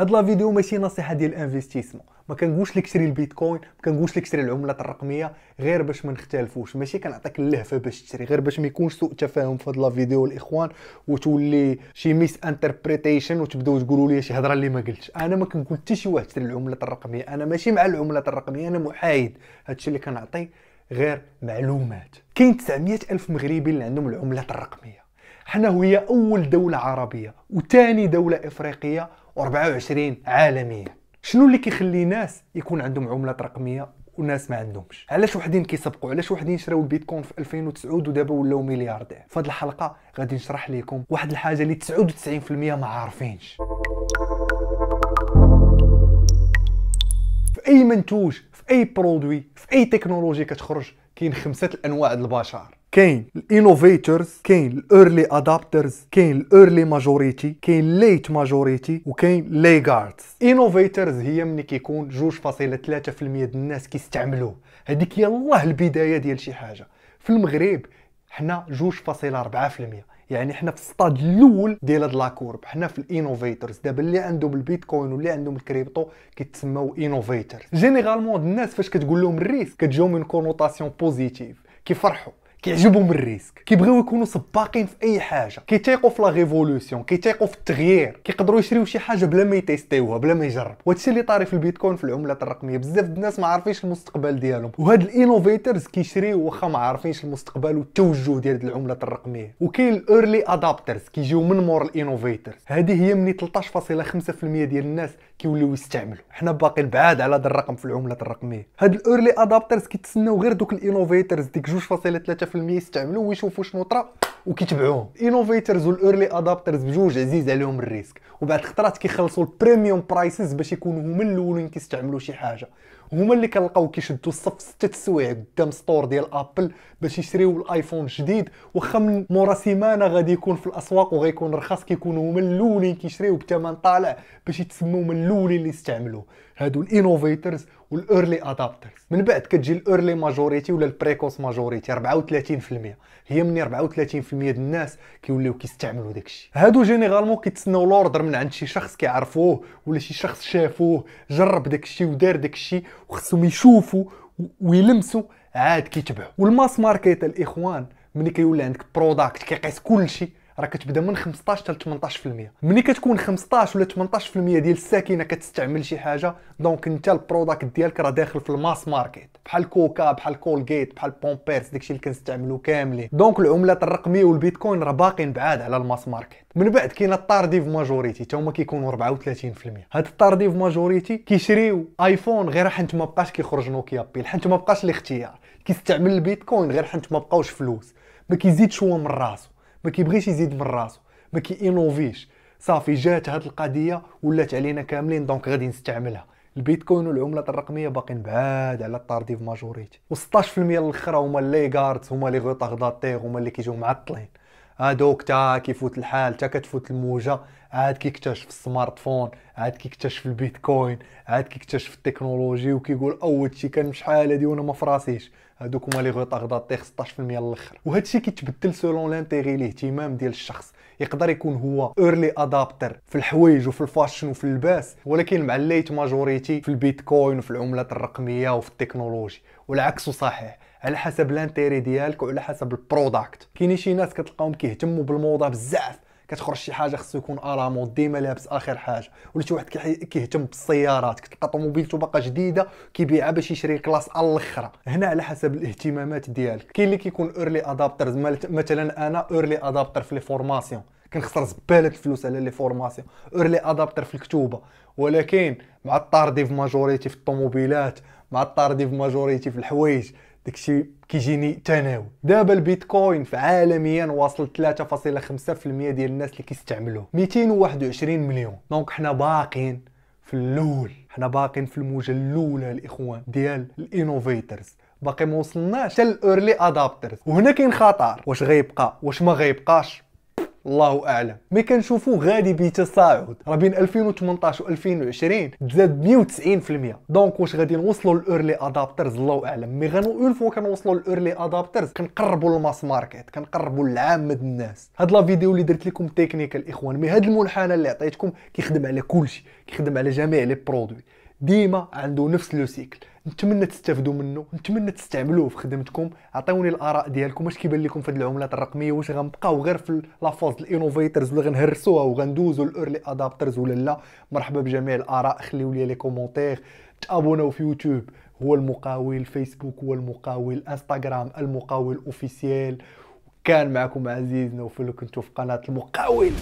هاد لا فيديو ماشي نصيحه ديال انفستيسمون ما كنقولش لك شري البيتكوين ما كنقولش لك شري العملات الرقميه غير باش ما نختلفوش ماشي كنعطيك اللهفه باش تشري غير باش ما يكونش سوء تفاهم في هاد لا فيديو الاخوان وتولي شي ميس انتربريتيشن وتبداو تقولوا لي شي هضره اللي ما قلتش انا ما كنقول حتى شي واحد شري العملات الرقميه انا ماشي مع العملات الرقميه انا محايد هادشي اللي كنعطي غير معلومات كاين 900 الف مغربي اللي عندهم العملات الرقميه حنا هي اول دوله عربيه وثاني دوله افريقيه و24 عالميا شنو اللي كيخلي ناس يكون عندهم عملات رقميه وناس ما عندهمش علاش وحدين كيسبقوا علاش وحدين شراو البيتكوين في 2009 ودابا ولاو ملياردير في هذه الحلقه غادي نشرح لكم واحد الحاجه اللي 99% ما عارفينش في اي منتوج في اي برودوي في اي تكنولوجيا كتخرج كاين خمسه الانواع د البشر كاين الانوفيتورز كاين الايرلي ادابترز كاين الايرلي ماجوريتي كاين ليت ماجوريتي وكاين ليغاردز انوفيتورز هي ملي كيكون 2.3% ديال الناس كيستعملوه هذيك يلاه البدايه ديال شي حاجه في المغرب حنا 2.4% يعني حنا في الستاد الاول ديال هاد لاكورب حنا في الانوفيتورز دابا اللي عندهم البيتكوين واللي عندهم الكريبتو كيتسموا انوفيتورز جينيرالمون الناس فاش كتقول لهم الريسك كتجيهم من كونوتاسيون بوزيتيف كيفرحوا كيعجبهم الريسك كيبغيو يكونوا سباقين في اي حاجه كيتيقوا في لا ريفولوسيون كيتيقوا في التغيير كيقدروا يشريو شي حاجه بلا ما يتيستيوها بلا ما يجرب وهادشي اللي طاري في البيتكوين في العملات الرقميه بزاف الناس ما عارفينش المستقبل ديالهم وهاد الانوفيترز كيشريو واخا ما عارفينش المستقبل والتوجه ديال العملات الرقميه وكاين الايرلي ادابترز كيجيو من مور الانوفيترز هذه هي من 13.5% ديال الناس كيوليو يستعملوا حنا باقيين بعاد على هذا الرقم في العملات الرقميه هاد الايرلي ادابترز كيتسناو غير دوك الانوفيترز ديك 2.3 يستعملوه ويشوفوا شنو طرا وكيتبعوهم انوفيترز والايرلي ادابترز بجوج عزيز عليهم الريسك وبعد خطرات كيخلصوا البريميوم برايسز باش يكونوا هما الاولين كيستعملوا شي حاجه هما اللي كنلقاو كيشدوا الصف ستة السوايع قدام ستور ديال ابل باش يشريو الايفون الجديد واخا من مورا سيمانه غادي يكون في الاسواق وغيكون رخاص كيكونوا هما الاولين كيشريو بثمن طالع باش يتسموا هما الاولين اللي يستعملوه هادو الانوفيترز والايرلي ادابترز من بعد كتجي الايرلي ماجوريتي ولا البريكوس ماجوريتي 34% هي من 34% ديال الناس كيوليو كيستعملوا داكشي هادو جينيرالمون كيتسناو لوردر من عند شي شخص كيعرفوه ولا شي شخص شافوه جرب داكشي ودار داكشي وخصهم يشوفوا ويلمسوا عاد كيتبعوا والماس ماركت الاخوان ملي كيولي عندك بروداكت كيقيس كلشي راه كتبدا من 15 حتى 18% ملي كتكون 15 ولا 18% ديال الساكنه كتستعمل شي حاجه دونك انت البروداكت ديالك راه داخل في الماس ماركت بحال كوكا بحال كولغيت بحال بومبيرس داكشي اللي كنستعملو كاملين دونك العملات الرقميه والبيتكوين راه باقيين بعاد على الماس ماركت من بعد كاين التارديف ماجوريتي حتى هما كيكونوا 34% هاد التارديف ماجوريتي كيشريو ايفون غير حنت ما بقاش كيخرج نوكيا بيل حنت ما بقاش الاختيار كيستعمل البيتكوين غير حنت ما بقاوش فلوس ما كيزيدش هو من راسو ما كيبغيش يزيد من راسو ما كيينوفيش صافي جات هاد القضيه ولات علينا كاملين دونك غادي نستعملها البيتكوين والعملات الرقميه باقين بعاد على التارديف ماجوريتي و16% الاخر هما لي غاردز هما لي غوطاغداتير هما اللي كيجيو معطلين هادوك آه، تا كيفوت الحال تا كتفوت الموجه عاد كيكتشف السمارت فون عاد كيكتشف البيتكوين عاد كيكتشف التكنولوجي وكيقول اول شيء كان شحال هادي وانا ما فراسيش هادوك هما لي داتي 16% الاخر وهادشي كيتبدل سولون لانتيغي الاهتمام ديال الشخص يقدر يكون هو ايرلي ادابتر في الحوايج وفي الفاشن وفي اللباس ولكن مع الليت ماجوريتي في البيتكوين وفي العملات الرقميه وفي التكنولوجي والعكس صحيح على حسب لانتيري ديالك وعلى حسب البروداكت كاينين شي ناس كتلقاهم كيهتموا بالموضه بزاف كتخرج شي حاجه خصو يكون ارامو ديما لابس اخر حاجه ولا شي واحد كيهتم بالسيارات كتلقى طوموبيلته باقا جديده كيبيعها باش يشري كلاس الاخرى هنا على حسب الاهتمامات ديالك كاين اللي كيكون اورلي ادابترز مثلا انا اورلي ادابتر في لي فورماسيون كنخسر زباله الفلوس على لي فورماسيون اورلي ادابتر في الكتوبه ولكن مع الطارديف ماجوريتي في الطوموبيلات مع الطارديف ماجوريتي في الحوايج داكشي كيجيني تناول دابا البيتكوين في عالميا واصل 3.5% ديال الناس اللي كيستعملوه 221 مليون دونك حنا باقين في الاول حنا باقين في الموجه الاولى الاخوان ديال الانوفيترز باقي ما وصلناش حتى الايرلي ادابترز وهنا كاين خطر واش غيبقى واش ما غيبقاش الله اعلم مي كنشوفو غادي بتصاعد راه بين 2018 و 2020 تزاد 190% دونك واش غادي نوصلوا للارلي ادابترز الله اعلم مي غنو اون فوا كنوصلوا للارلي ادابترز كنقربوا للماس ماركت كنقربوا للعامه الناس هاد لا فيديو اللي درت لكم تكنيكال الاخوان مي هاد المنحنى اللي عطيتكم كيخدم على كلشي كيخدم على جميع لي برودوي ديما عنده نفس لو سيكل نتمنى تستافدوا منه نتمنى تستعملوه في خدمتكم عطوني الاراء ديالكم واش كيبان لكم في هذه العملات الرقميه واش غنبقاو غير في لافاز الانوفيترز ولا غنهرسوها وغندوزوا الايرلي ادابترز ولا لا مرحبا بجميع الاراء خليو لي لي كومونتير تابوناو في يوتيوب هو المقاول فيسبوك هو المقاول انستغرام المقاول اوفيسيال كان معكم عزيز نوفل كنتو في قناه المقاول